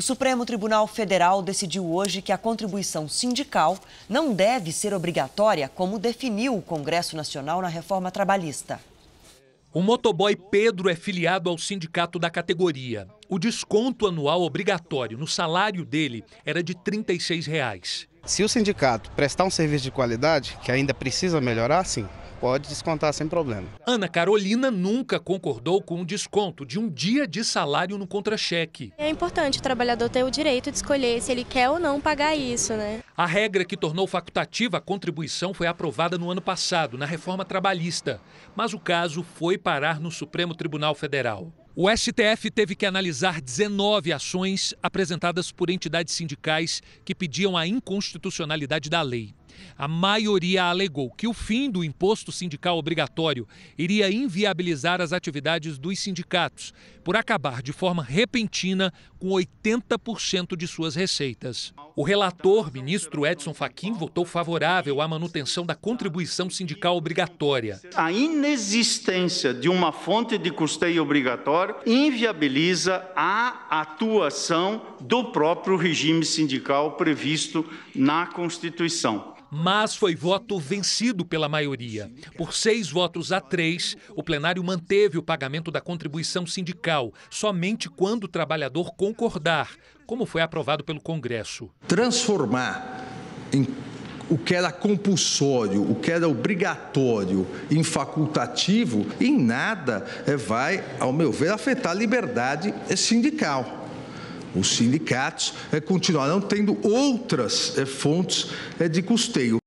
O Supremo Tribunal Federal decidiu hoje que a contribuição sindical não deve ser obrigatória, como definiu o Congresso Nacional na reforma trabalhista. O motoboy Pedro é filiado ao sindicato da categoria. O desconto anual obrigatório no salário dele era de R$ 36. Reais. Se o sindicato prestar um serviço de qualidade, que ainda precisa melhorar, sim, pode descontar sem problema. Ana Carolina nunca concordou com o desconto de um dia de salário no contra-cheque. É importante o trabalhador ter o direito de escolher se ele quer ou não pagar isso, né? A regra que tornou facultativa a contribuição foi aprovada no ano passado, na reforma trabalhista, mas o caso foi parar no Supremo Tribunal Federal. O STF teve que analisar 19 ações apresentadas por entidades sindicais que pediam a inconstitucionalidade da lei. A maioria alegou que o fim do imposto sindical obrigatório iria inviabilizar as atividades dos sindicatos, por acabar de forma repentina com 80% de suas receitas. O relator, ministro Edson Fachin, votou favorável à manutenção da contribuição sindical obrigatória. A inexistência de uma fonte de custeio obrigatório inviabiliza a atuação do próprio regime sindical previsto na Constituição mas foi voto vencido pela maioria. Por seis votos a três, o plenário manteve o pagamento da contribuição sindical, somente quando o trabalhador concordar, como foi aprovado pelo Congresso. Transformar em o que era compulsório, o que era obrigatório em facultativo, em nada eh, vai, ao meu ver, afetar a liberdade sindical os sindicatos eh, continuarão tendo outras eh, fontes eh, de custeio.